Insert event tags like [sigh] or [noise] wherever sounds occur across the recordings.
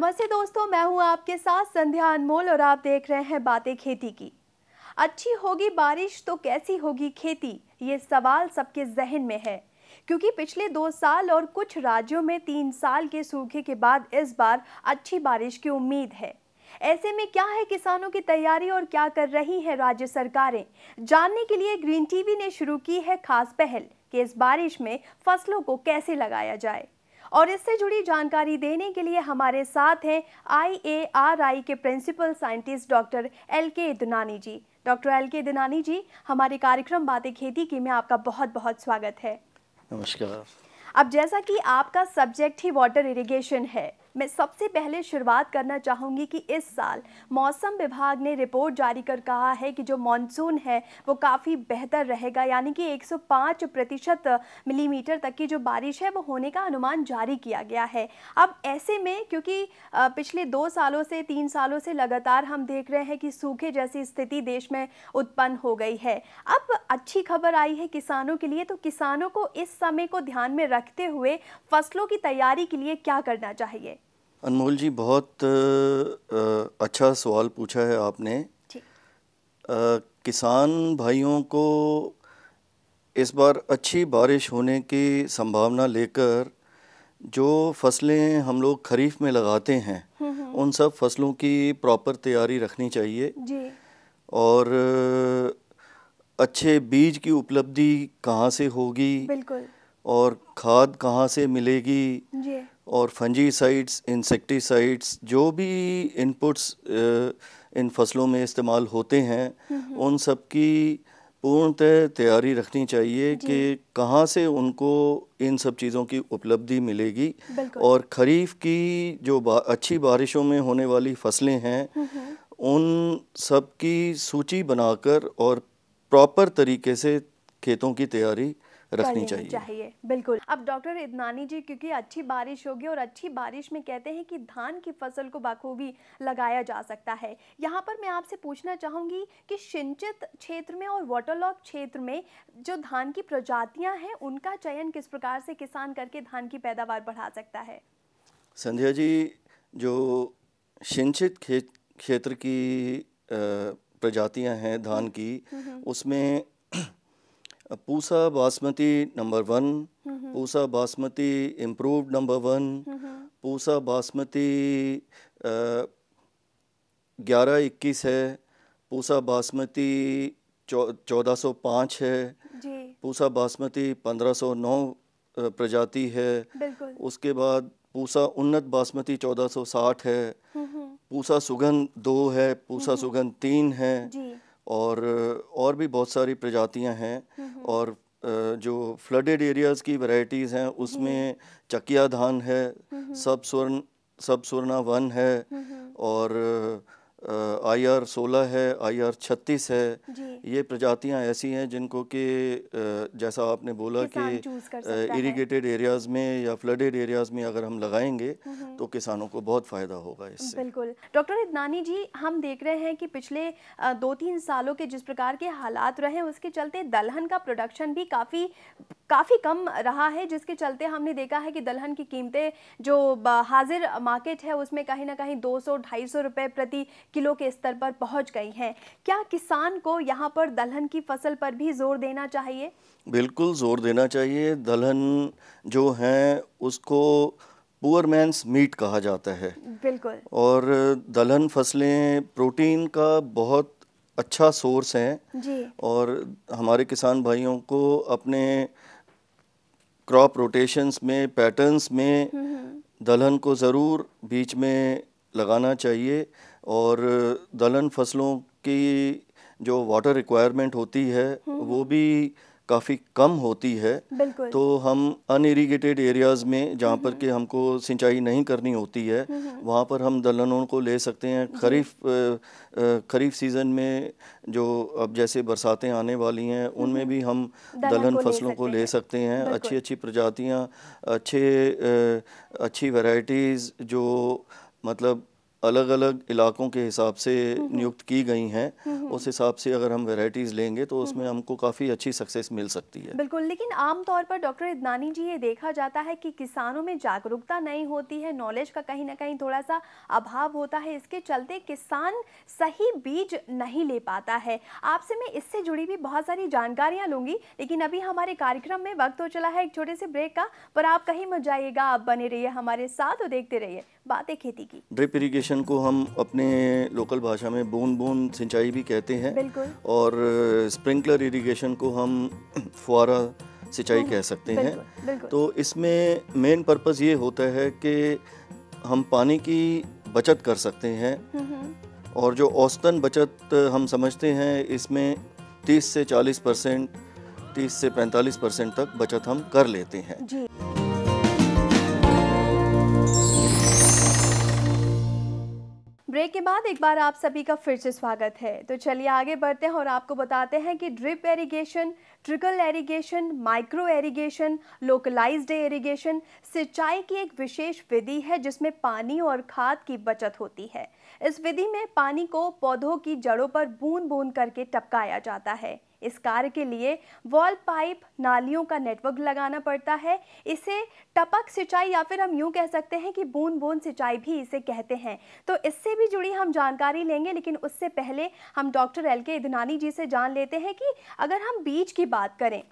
नमस्ते दोस्तों मैं हूं आपके साथ संध्या अनमोल और आप देख रहे हैं बातें खेती की अच्छी होगी बारिश तो कैसी होगी खेती ये सवाल सबके जहन में है क्योंकि पिछले दो साल और कुछ राज्यों में तीन साल के सूखे के बाद इस बार अच्छी बारिश की उम्मीद है ऐसे में क्या है किसानों की तैयारी और क्या कर रही है राज्य सरकारें जानने के लिए ग्रीन टीवी ने शुरू की है खास पहल कि इस बारिश में फसलों को कैसे लगाया जाए और इससे जुड़ी जानकारी देने के लिए हमारे साथ हैं आईएआरआई के प्रिंसिपल साइंटिस्ट डॉक्टर एल के दुनानी जी डॉक्टर एल के दुनानी जी हमारे कार्यक्रम बातें खेती की में आपका बहुत बहुत स्वागत है नमस्कार अब जैसा कि आपका सब्जेक्ट ही वाटर इरिगेशन है मैं सबसे पहले शुरुआत करना चाहूँगी कि इस साल मौसम विभाग ने रिपोर्ट जारी कर कहा है कि जो मानसून है वो काफ़ी बेहतर रहेगा यानी कि 105 प्रतिशत मिलीमीटर तक की जो बारिश है वो होने का अनुमान जारी किया गया है अब ऐसे में क्योंकि पिछले दो सालों से तीन सालों से लगातार हम देख रहे हैं कि सूखे जैसी स्थिति देश में उत्पन्न हो गई है अब अच्छी खबर आई है किसानों के लिए तो किसानों को इस समय को ध्यान में रखते हुए फसलों की तैयारी के लिए क्या करना चाहिए अनमोल जी बहुत आ, अच्छा सवाल पूछा है आपने आ, किसान भाइयों को इस बार अच्छी बारिश होने की संभावना लेकर जो फसलें हम लोग खरीफ में लगाते हैं हम्म, हम्म। उन सब फसलों की प्रॉपर तैयारी रखनी चाहिए जी। और अच्छे बीज की उपलब्धि कहाँ से होगी बिल्कुल और खाद कहाँ से मिलेगी जी। और फंजीसाइड्स इंसेक्टिसाइड्स जो भी इनपुट्स uh, इन फसलों में इस्तेमाल होते हैं उन सब की पूर्णतः तैयारी रखनी चाहिए कि कहाँ से उनको इन सब चीज़ों की उपलब्धि मिलेगी और खरीफ की जो बा, अच्छी बारिशों में होने वाली फसलें हैं उन सब की सूची बनाकर और प्रॉपर तरीके से खेतों की तैयारी रखनी चाहिए चाहिए बिल्कुल अब डॉक्टर इदनानी जी क्योंकि अच्छी बारिश होगी और अच्छी बारिश में कहते हैं कि धान की फसल को बखूबी लगाया जा सकता है यहाँ पर मैं आपसे पूछना चाहूंगी कि सिंचित क्षेत्र में और वाटरलॉक क्षेत्र में जो धान की प्रजातियाँ हैं उनका चयन किस प्रकार से किसान करके धान की पैदावार बढ़ा सकता है संध्या जी जो सिंचित क्षेत्र की प्रजातियाँ हैं धान की हम्म, हम्म। उसमें Pusa basmati number one Pusa basmati improved number one Pusa basmati ग्यारह इक्कीस है पूसा बासमती चौदह सौ पाँच है पूसा बासमती पंद्रह सौ नौ प्रजाति है उसके बाद पूसा उन्नत बासमती चौदह सौ साठ है पूसा सुगंध दो है पूसा सुगंध तीन है और और भी बहुत सारी प्रजातियां हैं और जो फ्लडेड एरियाज़ की वैरायटीज़ हैं उसमें हम्म। चकिया धान है सब स्वर्ण सब स्वर्णा वन है और आई आर सोलह है आई आर छत्तीस है ये प्रजातियां ऐसी हैं जिनको कि जैसा आपने बोला कि इरिगेटेड एरियाज़ में या फ्लडेड एरियाज़ में अगर हम लगाएंगे तो किसानों को बहुत फ़ायदा होगा इससे बिल्कुल डॉक्टर इदनानी जी हम देख रहे हैं कि पिछले दो तीन सालों के जिस प्रकार के हालात रहे उसके चलते दलहन का प्रोडक्शन भी काफ़ी काफ़ी कम रहा है जिसके चलते हमने देखा है कि दलहन की कीमतें जो हाजिर मार्केट है उसमें कहीं ना कहीं 200-250 रुपए प्रति किलो के स्तर पर पहुंच गई हैं क्या किसान को यहाँ पर दलहन की फसल पर भी जोर देना चाहिए बिल्कुल जोर देना चाहिए दलहन जो है उसको पुअर मैंस मीट कहा जाता है बिल्कुल और दलहन फसलें प्रोटीन का बहुत अच्छा सोर्स हैं जी और हमारे किसान भाइयों को अपने क्रॉप रोटेशंस में पैटर्न्स में हम्म, हम्म। दलहन को ज़रूर बीच में लगाना चाहिए और दलहन फसलों की जो वाटर रिक्वायरमेंट होती है हम्म, वो भी काफ़ी कम होती है तो हम अनइरीगेटेड एरियाज़ में जहाँ पर हम्म। कि हमको सिंचाई नहीं करनी होती है हम्म, हम्म। वहाँ पर हम दलहनों को ले सकते हैं खरीफ खरीफ सीज़न में जो अब जैसे बरसातें आने वाली हैं उनमें भी हम दलहन फसलों को ले सकते हैं अच्छी अच्छी प्रजातियाँ अच्छे अच्छी वैरायटीज़ जो मतलब अलग अलग इलाकों के हिसाब से नियुक्त की गई हैं उस हिसाब से अगर हम वैरायटीज लेंगे तो उसमें हमको काफ़ी अच्छी सक्सेस मिल सकती है बिल्कुल लेकिन आम तौर पर डॉक्टर इदनानी जी ये देखा जाता है कि किसानों में जागरूकता नहीं होती है नॉलेज का कहीं ना कहीं थोड़ा सा अभाव होता है इसके चलते किसान सही बीज नहीं ले पाता है आपसे मैं इससे जुड़ी हुई बहुत सारी जानकारियाँ लूँगी लेकिन अभी हमारे कार्यक्रम में वक्त हो चला है एक छोटे से ब्रेक का पर आप कहीं मत जाइएगा आप बने रहिए हमारे साथ और देखते रहिए बातें खेती की ड्रिप इरीगेशन इरिगेशन को हम अपने लोकल भाषा में बूंद बूंद सिंचाई भी कहते हैं और स्प्रिंकलर uh, इरिगेशन को हम [clears throat] फुआरा सिंचाई कह हम्म, सकते हैं तो इसमें मेन पर्पज़ ये होता है कि हम पानी की बचत कर सकते हैं हम्म, हम्म। और जो औसतन बचत हम समझते हैं इसमें 30 से 40 परसेंट तीस से 45 परसेंट तक बचत हम कर लेते हैं ब्रेक के बाद एक बार आप सभी का फिर से स्वागत है तो चलिए आगे बढ़ते हैं और आपको बताते हैं कि drip irrigation trickle irrigation micro irrigation localised irrigation सिंचाई की एक विशेष विधि है जिसमें पानी और खाद की बचत होती है इस विधि में पानी को पौधों की जड़ों पर बूंद बूंद करके टपकाया जाता है इस कार्य के लिए वॉल पाइप नालियों का नेटवर्क लगाना पड़ता है इसे टपक सिंचाई या फिर हम यूँ कह सकते हैं कि बूंद बूंद सिंचाई भी इसे कहते हैं तो इससे भी जुड़ी हम जानकारी लेंगे लेकिन उससे पहले हम डॉक्टर एल के इधनानी जी से जान लेते हैं कि अगर हम बीज की बात करें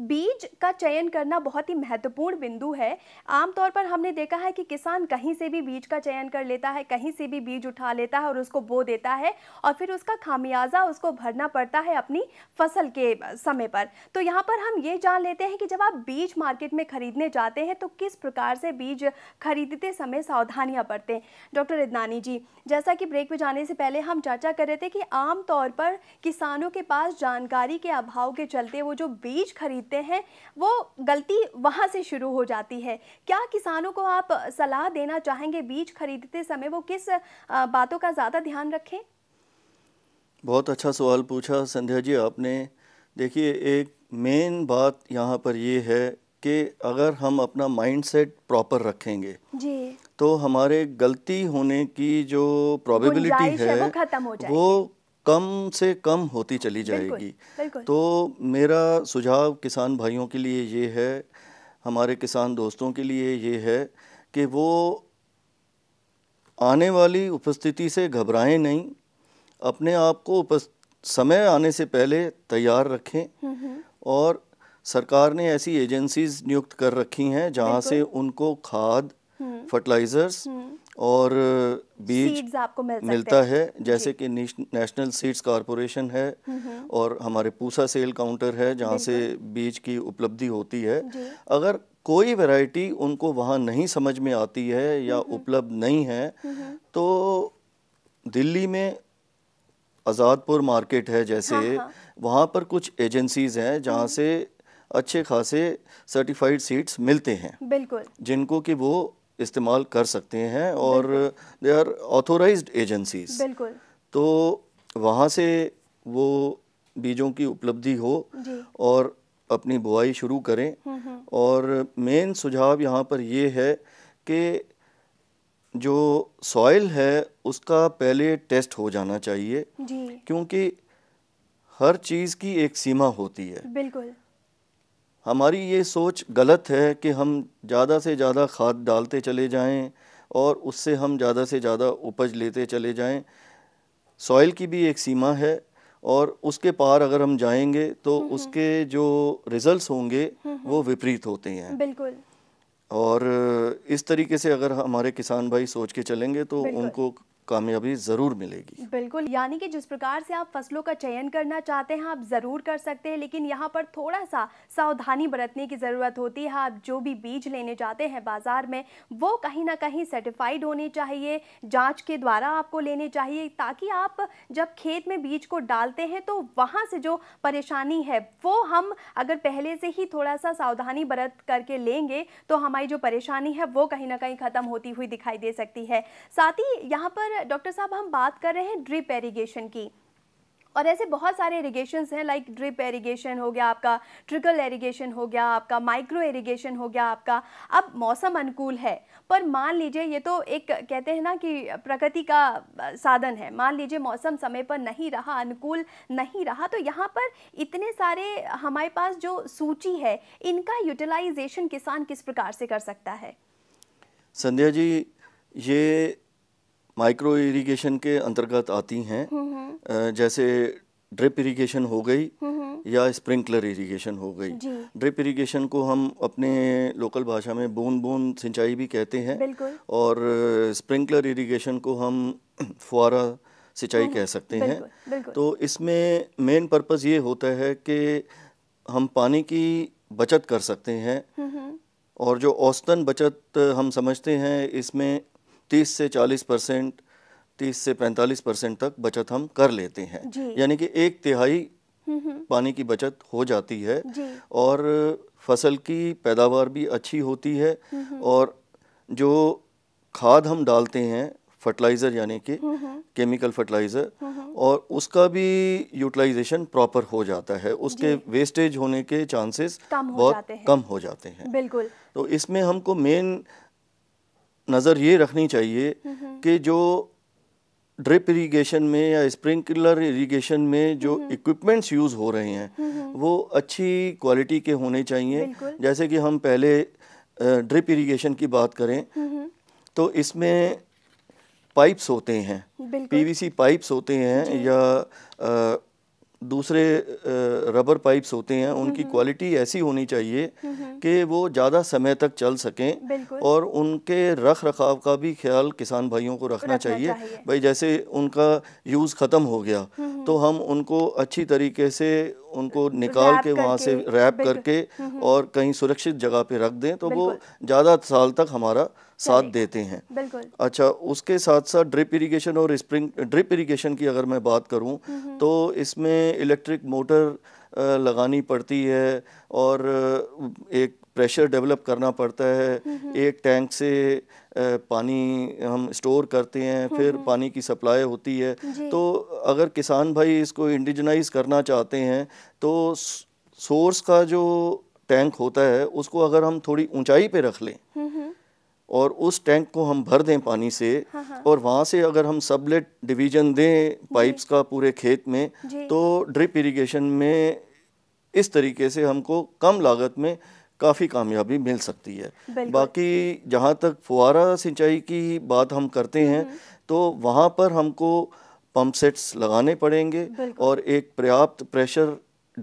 बीज का चयन करना बहुत ही महत्वपूर्ण बिंदु है आमतौर पर हमने देखा है कि किसान कहीं से भी बीज का चयन कर लेता है कहीं से भी बीज उठा लेता है और उसको बो देता है और फिर उसका खामियाजा उसको भरना पड़ता है अपनी फसल के समय पर तो यहाँ पर हम ये जान लेते हैं कि जब आप बीज मार्केट में खरीदने जाते हैं तो किस प्रकार से बीज खरीदते समय सावधानियाँ बरतें डॉक्टर इदनानी जी जैसा कि ब्रेक में जाने से पहले हम चर्चा कर रहे थे कि आमतौर पर किसानों के पास जानकारी के अभाव के चलते वो जो बीज खरीद खरीदते हैं वो गलती वहाँ से शुरू हो जाती है क्या किसानों को आप सलाह देना चाहेंगे बीज खरीदते समय वो किस बातों का ज़्यादा ध्यान रखें बहुत अच्छा सवाल पूछा संध्या जी आपने देखिए एक मेन बात यहाँ पर ये है कि अगर हम अपना माइंडसेट प्रॉपर रखेंगे जी तो हमारे गलती होने की जो प्रोबेबिलिटी है, है वो, वो कम से कम होती चली जाएगी बिल्कुल, तो मेरा सुझाव किसान भाइयों के लिए ये है हमारे किसान दोस्तों के लिए ये है कि वो आने वाली उपस्थिति से घबराएं नहीं अपने आप को समय आने से पहले तैयार रखें हम्म, हम्म। और सरकार ने ऐसी एजेंसीज नियुक्त कर रखी हैं जहाँ से उनको खाद हम्म। फर्टिलाइजर्स और बीज आपको मिल मिलता है जैसे कि नेशनल सीड्स कॉरपोरेशन है और हमारे पूसा सेल काउंटर है जहाँ से बीज की उपलब्धि होती है अगर कोई वैरायटी उनको वहाँ नहीं समझ में आती है या उपलब्ध नहीं है तो दिल्ली में आज़ादपुर मार्केट है जैसे हाँ, हाँ। वहाँ पर कुछ एजेंसीज हैं जहाँ हम्म। से अच्छे खासे सर्टिफाइड सीड्स मिलते हैं बिल्कुल जिनको कि वो इस्तेमाल कर सकते हैं और दे आर ऑथोराइज एजेंसीज बिल्कुल तो वहाँ से वो बीजों की उपलब्धि हो और अपनी बुआई शुरू करें हम्म, हम्म। और मेन सुझाव यहाँ पर ये है कि जो सॉइल है उसका पहले टेस्ट हो जाना चाहिए क्योंकि हर चीज़ की एक सीमा होती है बिल्कुल हमारी ये सोच गलत है कि हम ज़्यादा से ज़्यादा खाद डालते चले जाएं और उससे हम ज़्यादा से ज़्यादा उपज लेते चले जाएं सॉइल की भी एक सीमा है और उसके पार अगर हम जाएंगे तो हम्म, हम्म। उसके जो रिजल्ट्स होंगे हम्म, वो विपरीत होते हैं बिल्कुल और इस तरीके से अगर हमारे किसान भाई सोच के चलेंगे तो उनको कामयाबी ज़रूर मिलेगी बिल्कुल यानी कि जिस प्रकार से आप फसलों का चयन करना चाहते हैं आप ज़रूर कर सकते हैं लेकिन यहाँ पर थोड़ा सा सावधानी बरतने की ज़रूरत होती है आप जो भी बीज लेने जाते हैं बाज़ार में वो कहीं ना कहीं सर्टिफाइड होने चाहिए जांच के द्वारा आपको लेने चाहिए ताकि आप जब खेत में बीज को डालते हैं तो वहाँ से जो परेशानी है वो हम अगर पहले से ही थोड़ा सा सावधानी बरत करके लेंगे तो हमारी जो परेशानी है वो कहीं ना कहीं ख़त्म होती हुई दिखाई दे सकती है साथ ही यहाँ पर पर डॉक्टर साहब हम बात कर रहे हैं ड्रिप एरीगेशन की और ऐसे बहुत सारे इरीगेशन हैं लाइक ड्रिप एरीगेशन हो गया आपका ट्रिकल एरीगेशन हो गया आपका माइक्रो एरीगेशन हो गया आपका अब मौसम अनुकूल है पर मान लीजिए ये तो एक कहते हैं ना कि प्रकृति का साधन है मान लीजिए मौसम समय पर नहीं रहा अनुकूल नहीं रहा तो यहाँ पर इतने सारे हमारे पास जो सूची है इनका यूटिलाइजेशन किसान किस प्रकार से कर सकता है संध्या जी ये माइक्रो इरिगेशन के अंतर्गत आती हैं हम्म, हम्म। जैसे ड्रिप इरिगेशन हो गई हम्म, या स्प्रिंकलर इरिगेशन हो गई ड्रिप इरिगेशन को हम अपने लोकल भाषा में बूंद बूंद सिंचाई भी कहते हैं और स्प्रिंकलर इरिगेशन को हम [clears throat] फुआरा सिंचाई कह सकते हैं तो इसमें मेन पर्पज़ ये होता है कि हम पानी की बचत कर सकते हैं और जो औसतन बचत हम समझते हैं इसमें 30 से 40 परसेंट तीस से पैंतालीस परसेंट तक बचत हम कर लेते हैं यानी कि एक तिहाई हम्म, हम्म। पानी की बचत हो जाती है और फसल की पैदावार भी अच्छी होती है हम्म, और जो खाद हम डालते हैं फर्टिलाइज़र यानी कि केमिकल फर्टिलाइज़र और उसका भी यूटिलाइजेशन प्रॉपर हो जाता है उसके वेस्टेज होने के चांसेस बहुत कम हो जाते हैं बिल्कुल तो इसमें हमको मेन नज़र ये रखनी चाहिए कि जो ड्रिप इरिगेशन में या स्प्रिंकलर इरिगेशन में जो इक्विपमेंट्स यूज़ हो रहे हैं वो अच्छी क्वालिटी के होने चाहिए जैसे कि हम पहले ड्रिप इरिगेशन की बात करें तो इसमें पाइप्स होते हैं पीवीसी पाइप्स होते हैं या दूसरे रबर पाइप्स होते हैं उनकी क्वालिटी ऐसी होनी चाहिए कि वो ज़्यादा समय तक चल सकें और उनके रख रखाव का भी ख्याल किसान भाइयों को रखना चाहिए भाई जैसे उनका यूज़ ख़त्म हो गया तो हम उनको अच्छी तरीके से उनको तो निकाल के वहाँ से रैप करके हम्म, हम्म। और कहीं सुरक्षित जगह पे रख दें तो वो ज़्यादा साल तक हमारा साथ देते हैं अच्छा उसके साथ साथ ड्रिप इरिगेशन और स्प्रिंग ड्रिप इरिगेशन की अगर मैं बात करूँ हम्म, तो इसमें इलेक्ट्रिक मोटर लगानी पड़ती है और एक प्रेशर डेवलप करना पड़ता है एक टैंक से पानी हम स्टोर करते हैं हम्म, फिर हम्म। पानी की सप्लाई होती है तो अगर किसान भाई इसको इंडिजनाइज करना चाहते हैं तो सोर्स का जो टैंक होता है उसको अगर हम थोड़ी ऊंचाई पे रख लें हम्म, और उस टैंक को हम भर दें पानी से हाँ।, हाँ। और वहाँ से अगर हम सबलेट डिवीजन दें पाइप्स का पूरे खेत में तो ड्रिप इरिगेशन में इस तरीके से हमको कम लागत में काफ़ी कामयाबी मिल सकती है बाकी जहाँ तक फुहारा सिंचाई की बात हम करते हैं हम्म। तो वहाँ पर हमको पम्प सेट्स लगाने पड़ेंगे और एक पर्याप्त प्रेशर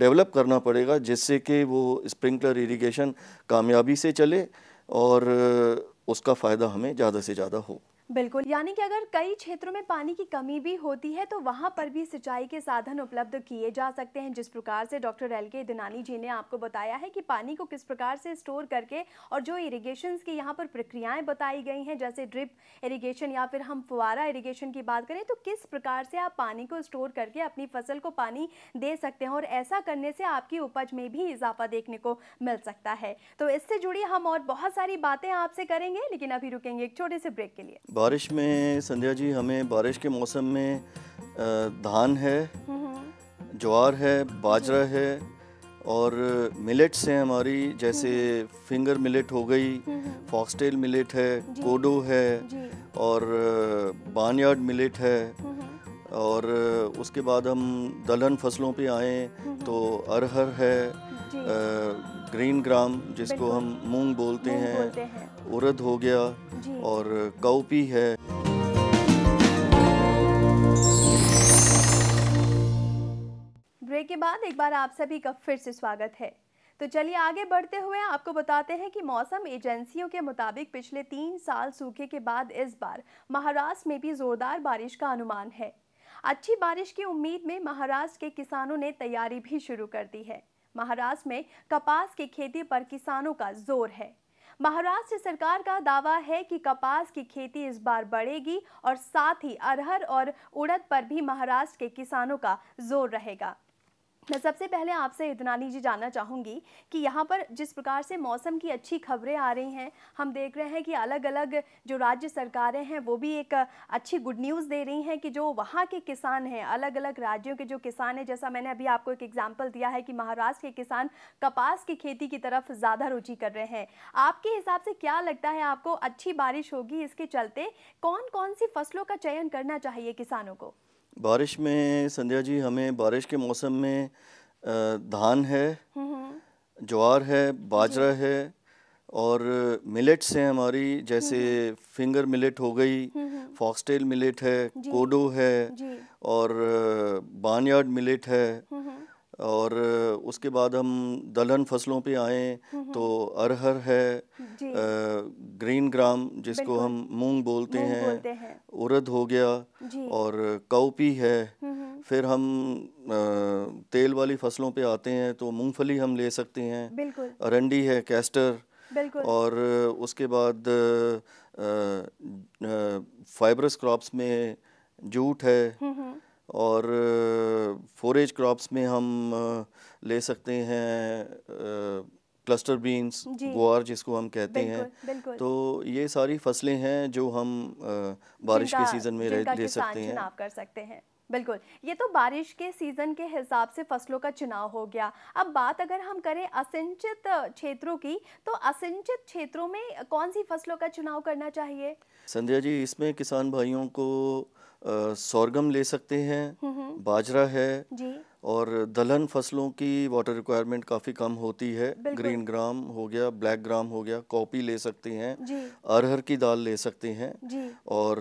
डेवलप करना पड़ेगा जिससे कि वो स्प्रिंकलर इरिगेशन कामयाबी से चले और उसका फ़ायदा हमें ज़्यादा से ज़्यादा हो बिल्कुल यानी कि अगर कई क्षेत्रों में पानी की कमी भी होती है तो वहाँ पर भी सिंचाई के साधन उपलब्ध किए जा सकते हैं जिस प्रकार से डॉक्टर एल के दिनानी जी ने आपको बताया है कि पानी को किस प्रकार से स्टोर करके और जो इरीगेशन की यहाँ पर प्रक्रियाएं बताई गई हैं जैसे ड्रिप इरीगेशन या फिर हम फुवारा इरीगेशन की बात करें तो किस प्रकार से आप पानी को स्टोर करके अपनी फसल को पानी दे सकते हैं और ऐसा करने से आपकी उपज में भी इजाफा देखने को मिल सकता है तो इससे जुड़ी हम और बहुत सारी बातें आपसे करेंगे लेकिन अभी रुकेंगे एक छोटे से ब्रेक के लिए बारिश में संध्या जी हमें बारिश के मौसम में धान है ज्वार है बाजरा है और मिलेट्स हैं हमारी जैसे फिंगर मिलेट हो गई फॉक्सटेल मिलेट है कोडो है और बानयार्ड मिलेट है हम्म। और उसके बाद हम दलहन फसलों पे आए हम्म, हम्म। तो अरहर है ग्रीन ग्राम जिसको हम मूंग बोलते हैं, उरद हो गया और काउपी है ब्रेक के बाद एक बार आप सभी का फिर से स्वागत है तो चलिए आगे बढ़ते हुए आपको बताते हैं कि मौसम एजेंसियों के मुताबिक पिछले तीन साल सूखे के बाद इस बार महाराष्ट्र में भी जोरदार बारिश का अनुमान है अच्छी बारिश की उम्मीद में महाराष्ट्र के किसानों ने तैयारी भी शुरू कर दी है महाराष्ट्र में कपास की खेती पर किसानों का जोर है महाराष्ट्र सरकार का दावा है कि कपास की खेती इस बार बढ़ेगी और साथ ही अरहर और उड़द पर भी महाराष्ट्र के किसानों का जोर रहेगा मैं सबसे पहले आपसे इतनानी जी जानना चाहूँगी कि यहाँ पर जिस प्रकार से मौसम की अच्छी खबरें आ रही हैं हम देख रहे हैं कि अलग अलग जो राज्य सरकारें हैं वो भी एक अच्छी गुड न्यूज़ दे रही हैं कि जो वहाँ के किसान हैं अलग अलग राज्यों के जो किसान हैं जैसा मैंने अभी आपको एक एग्जाम्पल दिया है कि महाराष्ट्र के किसान कपास की खेती की तरफ ज़्यादा रुचि कर रहे हैं आपके हिसाब से क्या लगता है आपको अच्छी बारिश होगी इसके चलते कौन कौन सी फसलों का चयन करना चाहिए किसानों को बारिश में संध्या जी हमें बारिश के मौसम में धान है हम्म, हम्म। ज्वार है बाजरा है और मिलेट्स हैं हमारी जैसे हम्म, फिंगर मिलेट हो गई फॉक्सटेल मिलेट है कोडो है और बानयार्ड मिलेट है और उसके बाद हम दलहन फसलों पे आए हम्म, हम्म। तो अरहर है आ, ग्रीन ग्राम जिसको हम मूंग बोलते, हैं, है। उरद हो गया और काउपी है हम्म, फिर हम आ, तेल वाली फसलों पे आते हैं तो मूंगफली हम ले सकते हैं अरंडी है कैस्टर और उसके बाद फाइबरस क्रॉप्स में जूट है और फोरेज क्रॉप्स में हम ले सकते हैं क्लस्टर बीन्स गुआर जिसको हम कहते बिल्कुल, हैं बिल्कुल। तो ये सारी फसलें हैं जो हम बारिश के सीज़न में रह, ले सकते हैं कर सकते हैं बिल्कुल ये तो बारिश के सीज़न के हिसाब से फसलों का चुनाव हो गया अब बात अगर हम करें असिंचित क्षेत्रों की तो असिंचित क्षेत्रों में कौन सी फसलों का चुनाव करना चाहिए संध्या जी इसमें किसान भाइयों को सोरगम ले सकते हैं हम्म, हम्म। बाजरा है जी। और दलहन फसलों की वाटर रिक्वायरमेंट काफ़ी कम होती है ग्रीन ग्राम हो गया ब्लैक ग्राम हो गया कॉपी ले सकते हैं अरहर की दाल ले सकते हैं और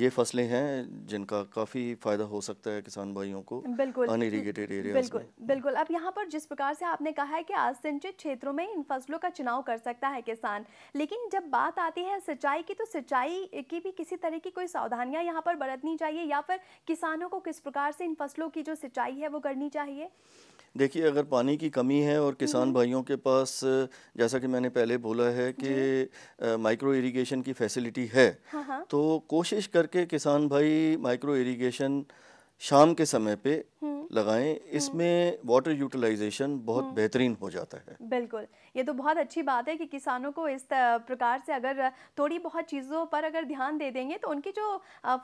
ये फसलें हैं जिनका काफ़ी फ़ायदा हो सकता है किसान भाइयों को बिल्कुल अनइरीगेटेड एरिया बिल्कुल बिल्कुल अब यहाँ पर जिस प्रकार से आपने कहा है कि असिंचित क्षेत्रों में इन फसलों का चुनाव कर सकता है किसान लेकिन जब बात आती है सिंचाई की तो सिंचाई की भी किसी तरह की कोई सावधानियाँ यहाँ पर बरतनी चाहिए या फिर किसानों को किस प्रकार से इन फसलों की जो सिंचाई है वो करनी चाहिए देखिए अगर पानी की कमी है और किसान हम्म। भाइयों के पास जैसा कि मैंने पहले बोला है कि माइक्रो इरिगेशन की फैसिलिटी है हाँ, हाँ तो कोशिश करके किसान भाई माइक्रो इरिगेशन शाम के समय पे हम्म। लगाएं हम्म। इसमें वाटर यूटिलाइजेशन बहुत हम्म। बेहतरीन हो जाता है बिल्कुल ये तो बहुत अच्छी बात है कि किसानों को इस प्रकार से अगर थोड़ी बहुत चीज़ों पर अगर ध्यान दे देंगे तो उनकी जो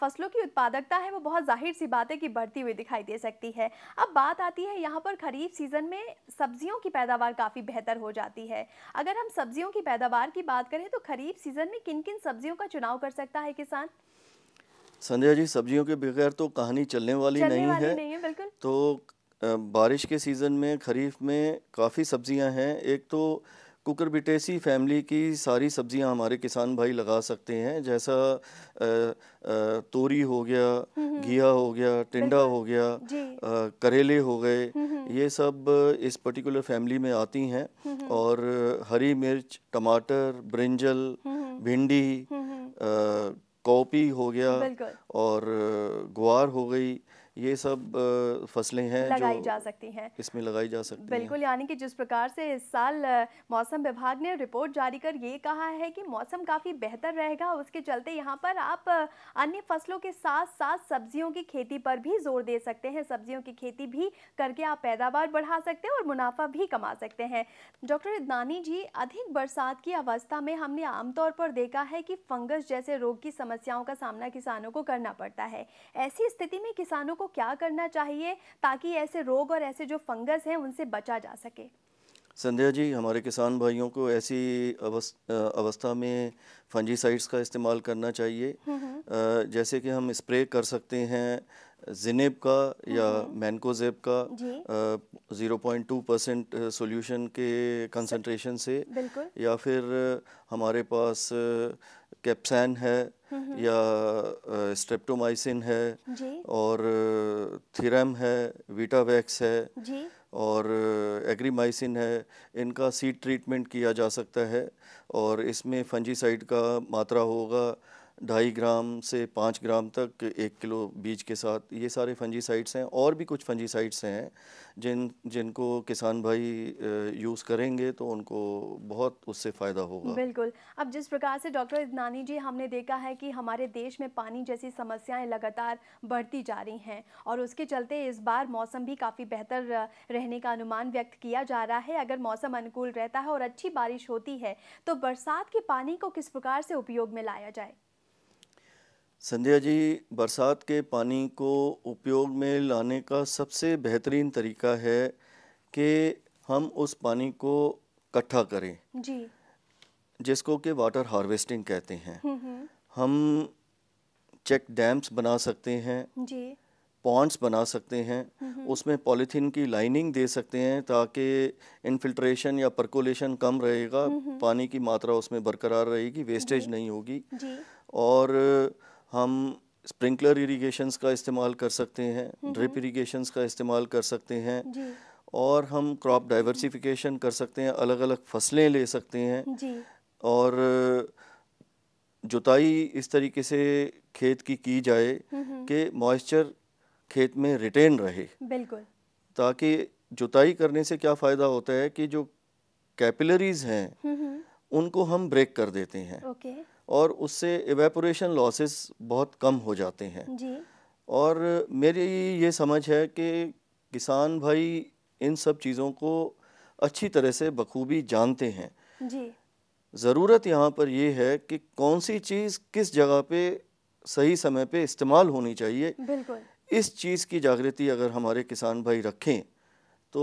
फसलों की उत्पादकता है वो बहुत जाहिर सी बात है कि बढ़ती हुई दिखाई दे सकती है अब बात आती है यहाँ पर खरीफ सीज़न में सब्जियों की पैदावार काफ़ी बेहतर हो जाती है अगर हम सब्जियों की पैदावार की बात करें तो खरीफ सीज़न में किन किन सब्जियों का चुनाव कर सकता है किसान संध्या जी सब्जियों के बगैर तो कहानी चलने वाली चलने नहीं, वाली है। नहीं है बिल्कुल तो बारिश के सीज़न में खरीफ में काफ़ी सब्जियां हैं एक तो कुकर बिटेसी फैमिली की सारी सब्जियां हमारे किसान भाई लगा सकते हैं जैसा तोरी हो गया हम्म, हम्म। घिया हो गया टिंडा हो गया करेले हो गए हम्म, ये सब इस पर्टिकुलर फैमिली में आती हैं और हरी मिर्च टमाटर ब्रिंजल भिंडी कॉपी हो गया और ग्वार हो गई ये सब फसलें हैं लगाई जा सकती हैं इसमें लगाई जा सकती बिल्कुल यानी कि जिस प्रकार से इस साल मौसम विभाग ने रिपोर्ट जारी कर ये कहा है कि मौसम काफ़ी बेहतर रहेगा उसके चलते यहाँ पर आप अन्य फसलों के साथ साथ सब्जियों की खेती पर भी जोर दे सकते हैं सब्जियों की खेती भी करके आप पैदावार बढ़ा सकते हैं और मुनाफा भी कमा सकते हैं डॉक्टर इदनानी जी अधिक बरसात की अवस्था में हमने आमतौर पर देखा है कि फंगस जैसे रोग की समस्याओं का सामना किसानों को करना पड़ता है ऐसी स्थिति में किसानों को क्या करना चाहिए ताकि ऐसे रोग और ऐसे जो फंगस हैं उनसे बचा जा सके संध्या जी हमारे किसान भाइयों को ऐसी अवस्था में फंजीसाइड्स का इस्तेमाल करना चाहिए हम्म, हम्म। जैसे कि हम स्प्रे कर सकते हैं जिनेब का हम्म, या मैनकोजेब का zero point two percent solution के कंसनट्रेशन से या फिर हमारे पास कैप्सैन है या स्ट्रेप्टोमाइसिन है और थिरम है वीटावैक्स है और एग्रीमाइसिन है इनका सीड ट्रीटमेंट किया जा सकता है और इसमें फंजीसाइड का मात्रा होगा ढाई ग्राम से पाँच ग्राम तक एक किलो बीज के साथ ये सारे फंजीसाइड्स हैं और भी कुछ फंजीसाइड्स हैं जिन जिनको किसान भाई यूज़ करेंगे तो उनको बहुत उससे फ़ायदा होगा बिल्कुल अब जिस प्रकार से डॉक्टर इदनानी जी हमने देखा है कि हमारे देश में पानी जैसी समस्याएं लगातार बढ़ती जा रही हैं और उसके चलते इस बार मौसम भी काफ़ी बेहतर रहने का अनुमान व्यक्त किया जा रहा है अगर मौसम अनुकूल रहता है और अच्छी बारिश होती है तो बरसात के पानी को किस प्रकार से उपयोग में लाया जाए संध्या जी बरसात के पानी को उपयोग में लाने का सबसे बेहतरीन तरीका है कि हम उस पानी को इकट्ठा करें जी जिसको कि वाटर हार्वेस्टिंग कहते हैं हम्म, हम्म। हम चेक डैम्स बना सकते हैं जी पॉन्ड्स बना सकते हैं हम्म, उसमें पॉलीथीन की लाइनिंग दे सकते हैं ताकि इनफिल्ट्रेशन या परकोलेशन कम रहेगा पानी की मात्रा उसमें बरकरार रहेगी वेस्टेज नहीं होगी और हम स्प्रिंकलर इरीगेशन का इस्तेमाल कर सकते हैं ड्रिप हम्म इरीगेशन हम्म। का इस्तेमाल कर सकते हैं और हम क्रॉप डाइवर्सिफिकेशन कर सकते हैं अलग अलग फसलें ले सकते हैं जी। और जुताई इस तरीके से खेत की की जाए हम्म कि मॉइस्चर खेत में रिटेन रहे बिल्कुल ताकि जुताई करने से क्या फ़ायदा होता है कि जो कैपिलरीज हैं उनको हम ब्रेक कर देते हैं ओके। और उससे एवेपोरेशन लॉसेस बहुत कम हो जाते हैं जी। और मेरी ये समझ है कि किसान भाई इन सब चीज़ों को अच्छी तरह से बखूबी जानते हैं जी। ज़रूरत यहाँ पर यह है कि कौन सी चीज़ किस जगह पे सही समय पे इस्तेमाल होनी चाहिए बिल्कुल इस चीज़ की जागृति अगर हमारे किसान भाई रखें तो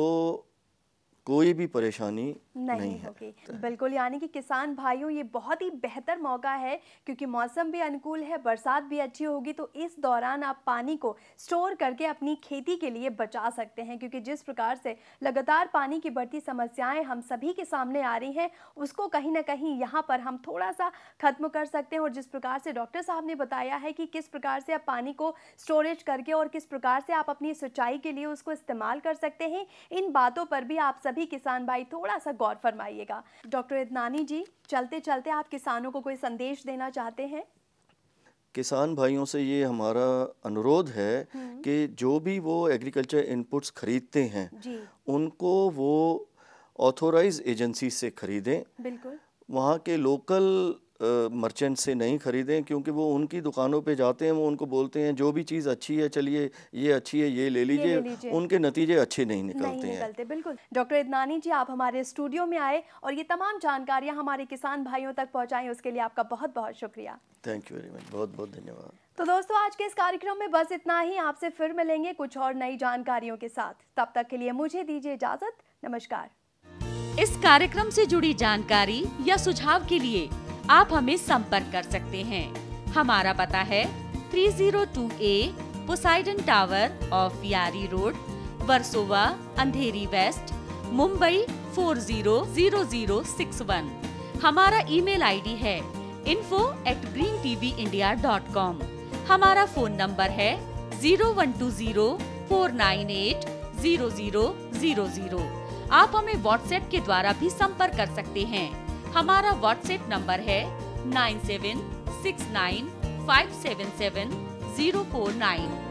कोई भी परेशानी नहीं, नहीं होगी तो बिल्कुल यानी कि किसान भाइयों ये बहुत ही बेहतर मौका है क्योंकि मौसम भी अनुकूल है बरसात भी अच्छी होगी तो इस दौरान आप पानी को स्टोर करके अपनी खेती के लिए बचा सकते हैं क्योंकि जिस प्रकार से लगातार पानी की बढ़ती समस्याएं हम सभी के सामने आ रही हैं उसको कहीं ना कहीं यहाँ पर हम थोड़ा सा खत्म कर सकते हैं और जिस प्रकार से डॉक्टर साहब ने बताया है कि किस प्रकार से आप पानी को स्टोरेज करके और किस प्रकार से आप अपनी सिंचाई के लिए उसको इस्तेमाल कर सकते हैं इन बातों पर भी आप सभी किसान भाई थोड़ा सा गौर फरमाइएगा डॉक्टर इदनानी जी चलते चलते आप किसानों को कोई संदेश देना चाहते हैं किसान भाइयों से ये हमारा अनुरोध है हम्म। कि जो भी वो एग्रीकल्चर इनपुट्स खरीदते हैं उनको वो ऑथोराइज एजेंसी से खरीदें बिल्कुल वहाँ के लोकल मर्चेंट से नहीं ख़रीदें क्योंकि वो उनकी दुकानों पे जाते हैं वो उनको बोलते हैं जो भी चीज़ अच्छी है चलिए ये अच्छी है ये ले लीजिए उनके नतीजे अच्छे नहीं निकलते नहीं हैं निकलते बिल्कुल डॉक्टर इदनानी जी आप हमारे स्टूडियो में आए और ये तमाम जानकारियाँ हमारे किसान भाइयों तक पहुँचाएँ उसके लिए आपका बहुत बहुत शुक्रिया थैंक यू वेरी मच बहुत बहुत धन्यवाद तो दोस्तों आज के इस कार्यक्रम में बस इतना ही आपसे फिर मिलेंगे कुछ और नई जानकारियों के साथ तब तक के लिए मुझे दीजिए इजाज़त नमस्कार इस कार्यक्रम से जुड़ी जानकारी या सुझाव के लिए आप हमें संपर्क कर सकते हैं हमारा पता है 302 A Poseidon tower off Yari road Versova Andheri west Mumbai 400061 हमारा ईमेल आईडी है info at green TV India dot com हमारा फोन नंबर है zero one two zero four nine eight zero zero zero zero आप हमें व्हाट्सएप के द्वारा भी संपर्क कर सकते हैं हमारा व्हाट्सएप नंबर है nine seven six nine five seven seven zero four nine